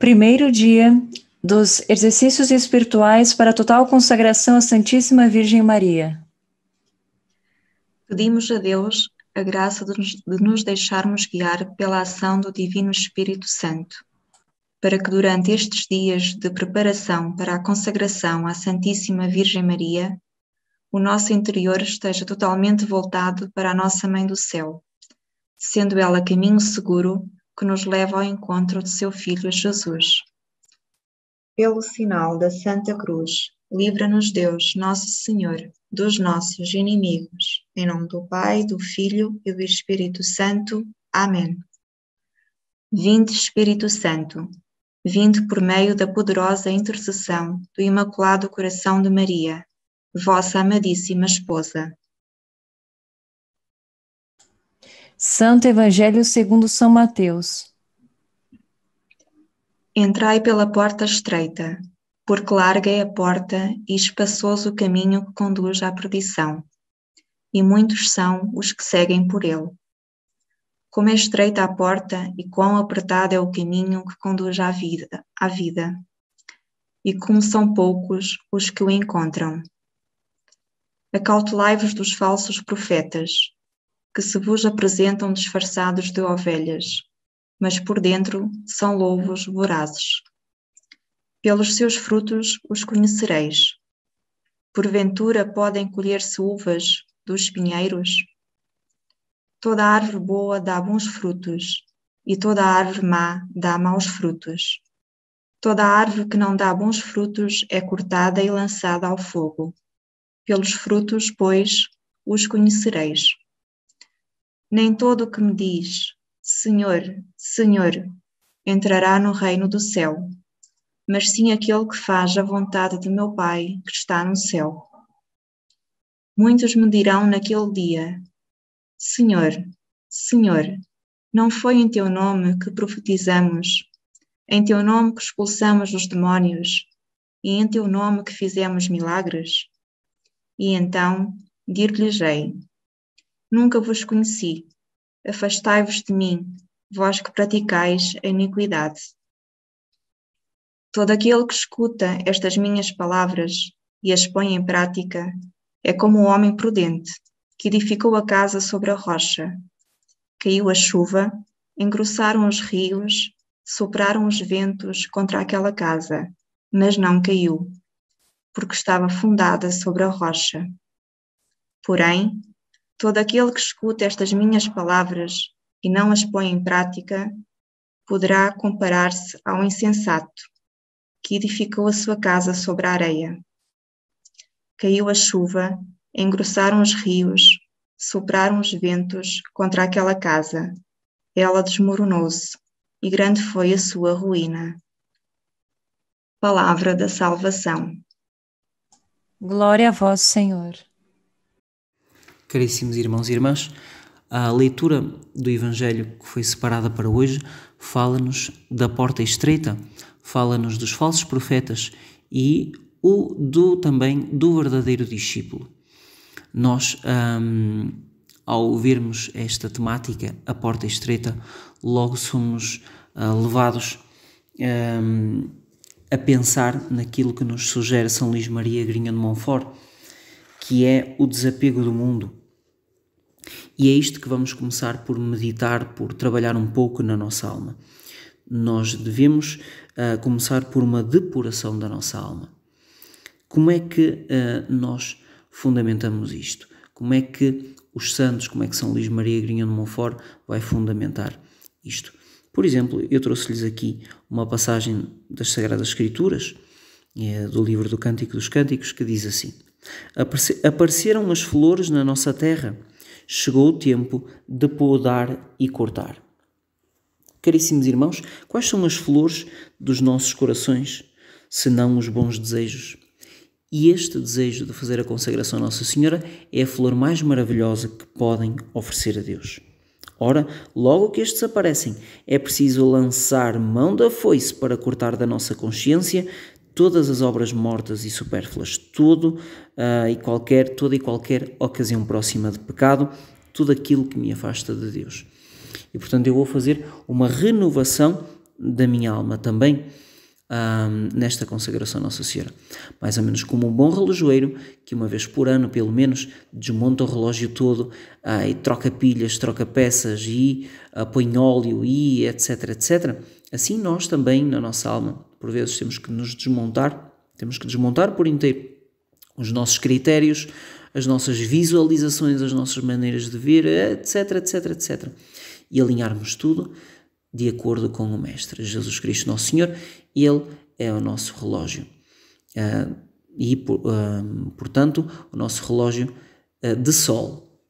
Primeiro dia dos exercícios espirituais para total consagração à Santíssima Virgem Maria. Pedimos a Deus a graça de nos deixarmos guiar pela ação do Divino Espírito Santo, para que durante estes dias de preparação para a consagração à Santíssima Virgem Maria, o nosso interior esteja totalmente voltado para a nossa Mãe do Céu, sendo ela caminho seguro que nos leva ao encontro de seu Filho Jesus. Pelo sinal da Santa Cruz, livra-nos Deus, nosso Senhor, dos nossos inimigos. Em nome do Pai, do Filho e do Espírito Santo. Amém. Vinde, Espírito Santo, vinde por meio da poderosa intercessão do Imaculado Coração de Maria, vossa amadíssima esposa. Santo Evangelho segundo São Mateus. Entrai pela porta estreita, porque larga é a porta e espaçoso o caminho que conduz à perdição, e muitos são os que seguem por ele. Como é estreita a porta e quão apertado é o caminho que conduz à vida, à vida. E como são poucos os que o encontram. Acautelai-vos dos falsos profetas que se vos apresentam disfarçados de ovelhas, mas por dentro são lobos vorazes. Pelos seus frutos os conhecereis. Porventura podem colher-se uvas dos pinheiros? Toda árvore boa dá bons frutos, e toda árvore má dá maus frutos. Toda árvore que não dá bons frutos é cortada e lançada ao fogo. Pelos frutos, pois, os conhecereis nem todo o que me diz Senhor, Senhor entrará no reino do céu, mas sim aquele que faz a vontade de meu Pai que está no céu. Muitos me dirão naquele dia: Senhor, Senhor, não foi em teu nome que profetizamos, em teu nome que expulsamos os demónios, e em teu nome que fizemos milagres? E então dir-lhes-ei: Nunca vos conheci. Afastai-vos de mim, vós que praticais a iniquidade. Todo aquele que escuta estas minhas palavras e as põe em prática é como um homem prudente que edificou a casa sobre a rocha. Caiu a chuva, engrossaram os rios, sopraram os ventos contra aquela casa, mas não caiu, porque estava fundada sobre a rocha. Porém, Todo aquele que escuta estas minhas palavras e não as põe em prática, poderá comparar-se ao insensato que edificou a sua casa sobre a areia. Caiu a chuva, engrossaram os rios, sopraram os ventos contra aquela casa. Ela desmoronou-se e grande foi a sua ruína. Palavra da Salvação. Glória a vós, Senhor. Caríssimos irmãos e irmãs, a leitura do Evangelho que foi separada para hoje fala-nos da porta estreita, fala-nos dos falsos profetas e o do também do verdadeiro discípulo. Nós, um, ao vermos esta temática, a porta estreita, logo somos uh, levados um, a pensar naquilo que nos sugere São Luís Maria Grinha de Montfort, que é o desapego do mundo e é isto que vamos começar por meditar, por trabalhar um pouco na nossa alma. Nós devemos uh, começar por uma depuração da nossa alma. Como é que uh, nós fundamentamos isto? Como é que os santos, como é que São Luís Maria Grinhão de Monfort vai fundamentar isto? Por exemplo, eu trouxe-lhes aqui uma passagem das Sagradas Escrituras, é do livro do Cântico dos Cânticos, que diz assim: Apareceram as flores na nossa terra chegou o tempo de podar e cortar. Caríssimos irmãos, quais são as flores dos nossos corações, senão os bons desejos? E este desejo de fazer a consagração a Nossa Senhora é a flor mais maravilhosa que podem oferecer a Deus. Ora, logo que estes aparecem, é preciso lançar mão da foice para cortar da nossa consciência todas as obras mortas e supérfluas, todo uh, e qualquer, toda e qualquer ocasião próxima de pecado, tudo aquilo que me afasta de Deus. E portanto eu vou fazer uma renovação da minha alma também ah, nesta consagração à Nossa Senhora. Mais ou menos como um bom relojoeiro que uma vez por ano, pelo menos, desmonta o relógio todo uh, e troca pilhas, troca peças e uh, põe óleo e etc, etc. Assim nós também na nossa alma por vezes temos que nos desmontar, temos que desmontar por inteiro os nossos critérios, as nossas visualizações, as nossas maneiras de ver, etc, etc, etc. E alinharmos tudo de acordo com o Mestre. Jesus Cristo, Nosso Senhor, Ele é o nosso relógio. Uh, e, por, uh, portanto, o nosso relógio uh, de sol,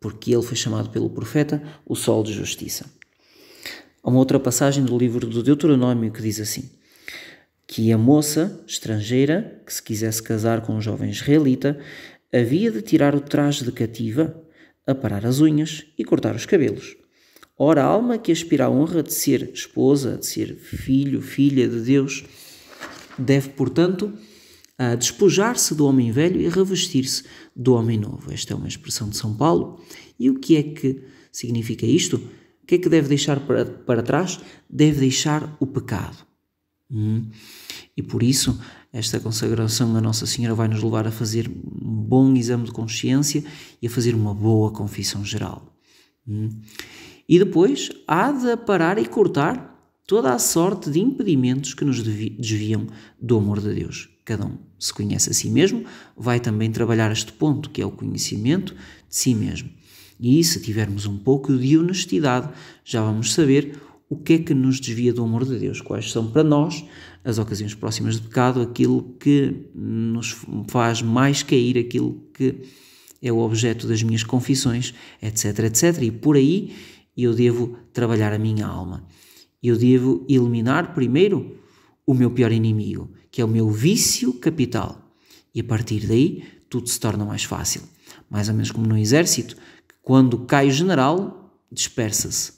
porque Ele foi chamado pelo profeta o sol de justiça. Há uma outra passagem do livro do Deuteronômio que diz assim: que a moça estrangeira que se quisesse casar com um jovem israelita havia de tirar o traje de cativa, aparar as unhas e cortar os cabelos. Ora, a alma que aspira à honra de ser esposa, de ser filho, filha de Deus, deve, portanto, despojar-se do homem velho e revestir-se do homem novo. Esta é uma expressão de São Paulo. E o que é que significa isto? O que é que deve deixar para, para trás? Deve deixar o pecado. Hum. E por isso, esta consagração da Nossa Senhora vai nos levar a fazer um bom exame de consciência e a fazer uma boa confissão geral. Hum. E depois há de parar e cortar toda a sorte de impedimentos que nos desviam do amor de Deus. Cada um se conhece a si mesmo, vai também trabalhar este ponto, que é o conhecimento de si mesmo. E se tivermos um pouco de honestidade, já vamos saber o que é que nos desvia do amor de Deus, quais são para nós as ocasiões próximas de pecado, aquilo que nos faz mais cair, aquilo que é o objeto das minhas confissões, etc, etc. E por aí eu devo trabalhar a minha alma. Eu devo eliminar primeiro o meu pior inimigo, que é o meu vício capital. E a partir daí tudo se torna mais fácil. Mais ou menos como no exército, que quando cai o general, dispersa-se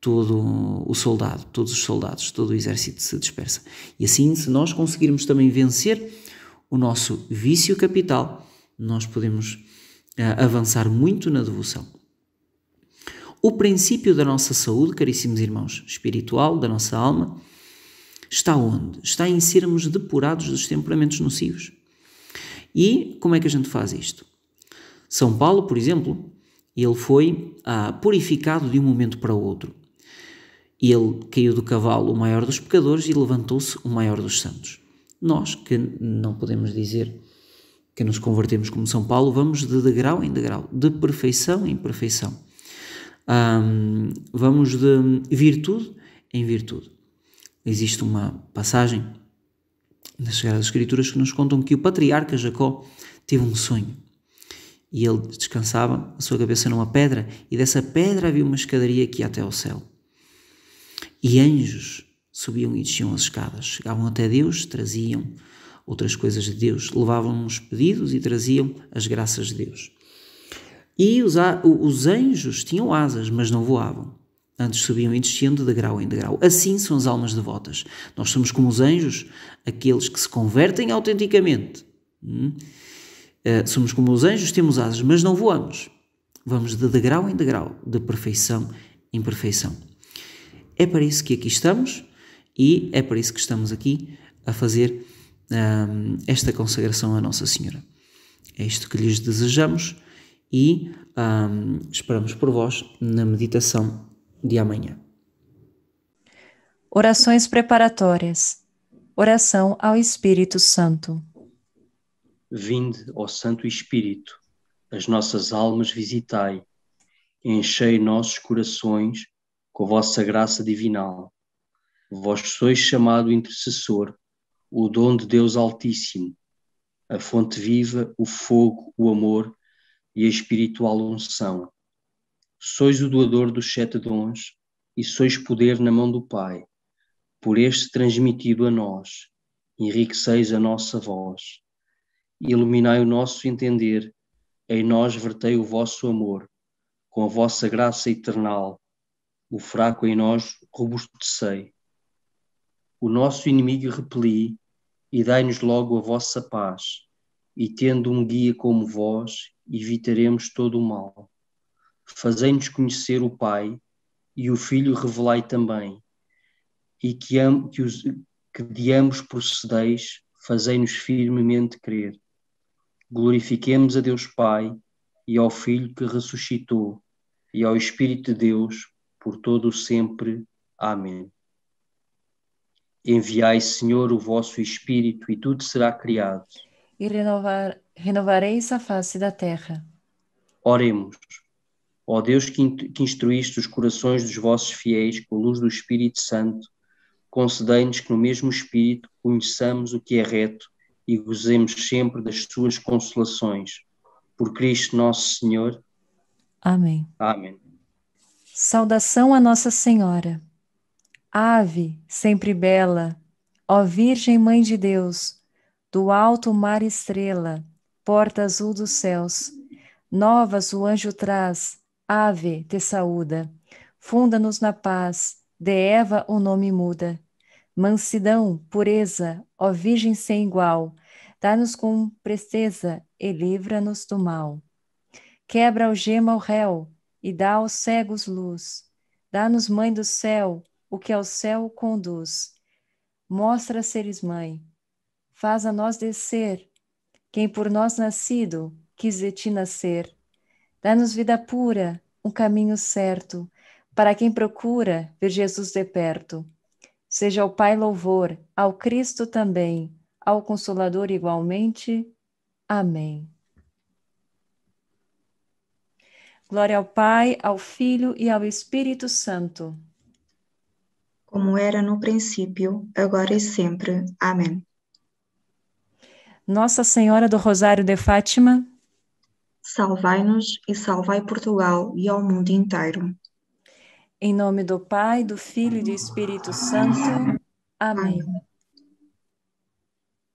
todo o soldado, todos os soldados, todo o exército se dispersa. E assim, se nós conseguirmos também vencer o nosso vício capital, nós podemos uh, avançar muito na devoção. O princípio da nossa saúde, caríssimos irmãos, espiritual, da nossa alma, está onde? Está em sermos depurados dos temperamentos nocivos. E como é que a gente faz isto? São Paulo, por exemplo, ele foi ah, purificado de um momento para o outro. E ele caiu do cavalo o maior dos pecadores e levantou-se o maior dos santos. Nós, que não podemos dizer que nos convertemos como São Paulo, vamos de degrau em degrau, de perfeição em perfeição. Um, vamos de virtude em virtude. Existe uma passagem nas Sagradas Escrituras que nos contam que o patriarca Jacó teve um sonho. E ele descansava a sua cabeça numa pedra, e dessa pedra havia uma escadaria que ia até ao céu e anjos subiam e desciam as escadas, chegavam até Deus, traziam outras coisas de Deus, levavam os pedidos e traziam as graças de Deus. E os, os anjos tinham asas, mas não voavam. Antes subiam e desciam de degrau em degrau. Assim são as almas devotas. Nós somos como os anjos, aqueles que se convertem autenticamente. Hum? Uh, somos como os anjos, temos asas, mas não voamos. Vamos de degrau em degrau, de perfeição em perfeição. É para isso que aqui estamos e é para isso que estamos aqui a fazer um, esta consagração à Nossa Senhora. É isto que lhes desejamos e um, esperamos por vós na meditação de amanhã. Orações preparatórias. Oração ao Espírito Santo. Vinde, ó Santo Espírito, as nossas almas visitai, enchei nossos corações com a vossa graça divinal. Vós sois chamado intercessor, o dom de Deus Altíssimo, a fonte viva, o fogo, o amor e a espiritual unção. Sois o doador dos sete dons e sois poder na mão do Pai, por este transmitido a nós. Enriqueceis a nossa voz. Iluminai o nosso entender, em nós vertei o vosso amor, com a vossa graça eternal o fraco em nós robustecei. O nosso inimigo repeli, e dai-nos logo a vossa paz, e tendo um guia como vós, evitaremos todo o mal. Fazei-nos conhecer o Pai, e o Filho revelai também, e que, am, que, os, que de ambos procedeis, fazei-nos firmemente crer. Glorifiquemos a Deus Pai, e ao Filho que ressuscitou, e ao Espírito de Deus, por todo sempre. Amém. Enviai, Senhor, o vosso Espírito e tudo será criado. E renovar, renovareis a face da terra. Oremos. Ó Deus que, que instruíste os corações dos vossos fiéis com a luz do Espírito Santo, concedei-nos que no mesmo Espírito conheçamos o que é reto e gozemos sempre das suas consolações. Por Cristo nosso Senhor. Amém. Amém. Saudação a Nossa Senhora. Ave, sempre bela, ó Virgem Mãe de Deus, do alto mar estrela, porta azul dos céus, novas o anjo traz, ave, te saúda, funda-nos na paz, de Eva o nome muda. Mansidão, pureza, ó Virgem sem igual, dá-nos com presteza e livra-nos do mal. Quebra algema ao réu, e dá aos cegos luz. Dá-nos, Mãe do céu, o que ao céu conduz. Mostra seres mãe. Faz a nós descer, quem por nós nascido quis de ti nascer. Dá-nos vida pura, um caminho certo, para quem procura ver Jesus de perto. Seja o Pai louvor, ao Cristo também, ao Consolador igualmente. Amém. Glória ao Pai, ao Filho e ao Espírito Santo. Como era no princípio, agora e sempre. Amém. Nossa Senhora do Rosário de Fátima, salvai-nos e salvai Portugal e ao mundo inteiro. Em nome do Pai, do Filho e do Espírito Santo. Amém. Amém.